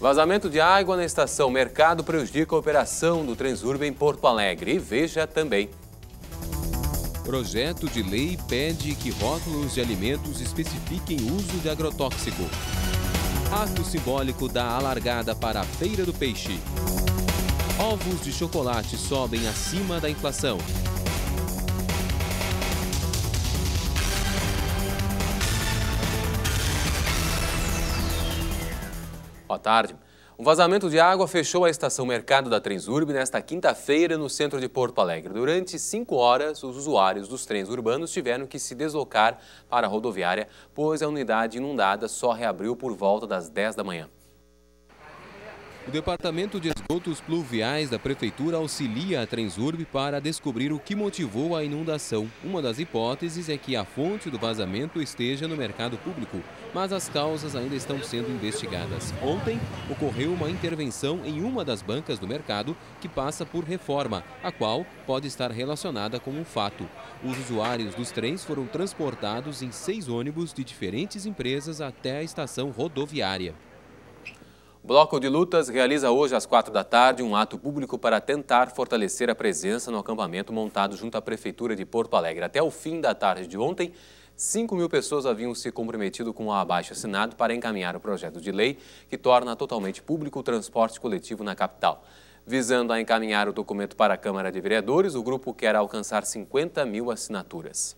Vazamento de água na estação Mercado prejudica a operação do Transurb em Porto Alegre. E veja também. Projeto de lei pede que rótulos de alimentos especifiquem uso de agrotóxico. Ato simbólico da alargada para a Feira do Peixe. Ovos de chocolate sobem acima da inflação. Boa tarde. Um vazamento de água fechou a estação Mercado da Transurb nesta quinta-feira no centro de Porto Alegre. Durante cinco horas, os usuários dos trens urbanos tiveram que se deslocar para a rodoviária, pois a unidade inundada só reabriu por volta das 10 da manhã. O Departamento de Esgotos Pluviais da Prefeitura auxilia a Transurb para descobrir o que motivou a inundação. Uma das hipóteses é que a fonte do vazamento esteja no mercado público, mas as causas ainda estão sendo investigadas. Ontem, ocorreu uma intervenção em uma das bancas do mercado que passa por reforma, a qual pode estar relacionada com um fato. Os usuários dos trens foram transportados em seis ônibus de diferentes empresas até a estação rodoviária. Bloco de Lutas realiza hoje às quatro da tarde um ato público para tentar fortalecer a presença no acampamento montado junto à Prefeitura de Porto Alegre. Até o fim da tarde de ontem, 5 mil pessoas haviam se comprometido com o abaixo assinado para encaminhar o projeto de lei que torna totalmente público o transporte coletivo na capital. Visando a encaminhar o documento para a Câmara de Vereadores, o grupo quer alcançar 50 mil assinaturas.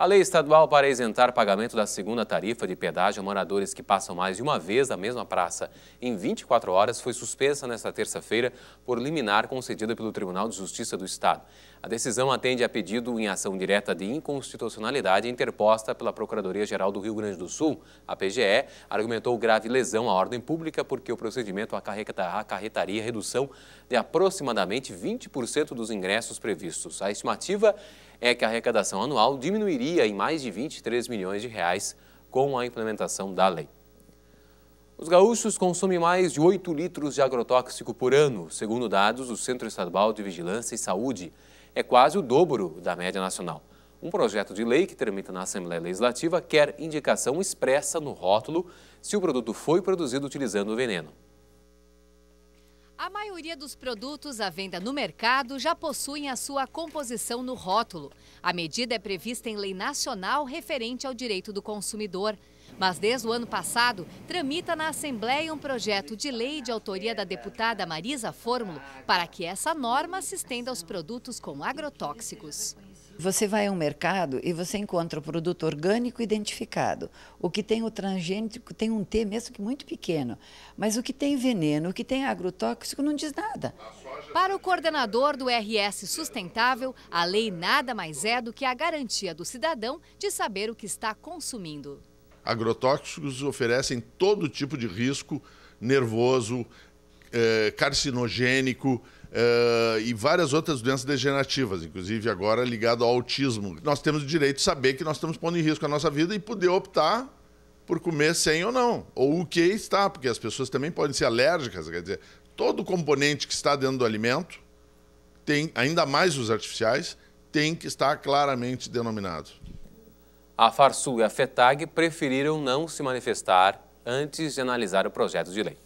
A lei estadual para isentar pagamento da segunda tarifa de pedágio a moradores que passam mais de uma vez na mesma praça em 24 horas foi suspensa nesta terça-feira por liminar concedida pelo Tribunal de Justiça do Estado. A decisão atende a pedido em ação direta de inconstitucionalidade interposta pela Procuradoria-Geral do Rio Grande do Sul, a PGE, argumentou grave lesão à ordem pública porque o procedimento acarretaria redução de aproximadamente 20% dos ingressos previstos. A estimativa é é que a arrecadação anual diminuiria em mais de 23 milhões de reais com a implementação da lei. Os gaúchos consomem mais de 8 litros de agrotóxico por ano, segundo dados do Centro Estadual de Vigilância e Saúde. É quase o dobro da média nacional. Um projeto de lei que tramita na Assembleia Legislativa quer indicação expressa no rótulo se o produto foi produzido utilizando o veneno. A maioria dos produtos à venda no mercado já possuem a sua composição no rótulo. A medida é prevista em lei nacional referente ao direito do consumidor. Mas desde o ano passado, tramita na Assembleia um projeto de lei de autoria da deputada Marisa Fórmulo para que essa norma se estenda aos produtos com agrotóxicos. Você vai a um mercado e você encontra o produto orgânico identificado. O que tem o transgênico tem um T mesmo que muito pequeno. Mas o que tem veneno, o que tem agrotóxico não diz nada. Para o coordenador do RS Sustentável, a lei nada mais é do que a garantia do cidadão de saber o que está consumindo. Agrotóxicos oferecem todo tipo de risco nervoso, é, carcinogênico é, e várias outras doenças degenerativas, inclusive agora ligado ao autismo. Nós temos o direito de saber que nós estamos pondo em risco a nossa vida e poder optar por comer sem ou não, ou o que está, porque as pessoas também podem ser alérgicas, quer dizer, todo componente que está dentro do alimento, tem ainda mais os artificiais, tem que estar claramente denominado. A Farsul e a FETAG preferiram não se manifestar antes de analisar o projeto de lei.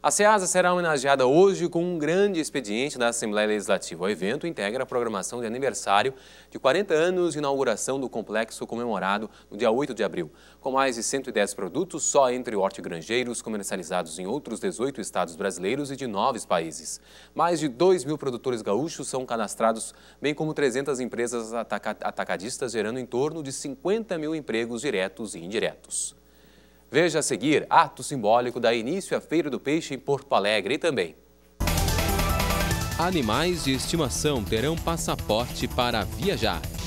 A SEASA será homenageada hoje com um grande expediente da Assembleia Legislativa. O evento integra a programação de aniversário de 40 anos de inauguração do complexo comemorado no dia 8 de abril. Com mais de 110 produtos só entre hortigranjeiros comercializados em outros 18 estados brasileiros e de nove países. Mais de 2 mil produtores gaúchos são cadastrados, bem como 300 empresas atacadistas, gerando em torno de 50 mil empregos diretos e indiretos. Veja a seguir ato simbólico da início à Feira do Peixe em Porto Alegre e também. Animais de estimação terão passaporte para viajar.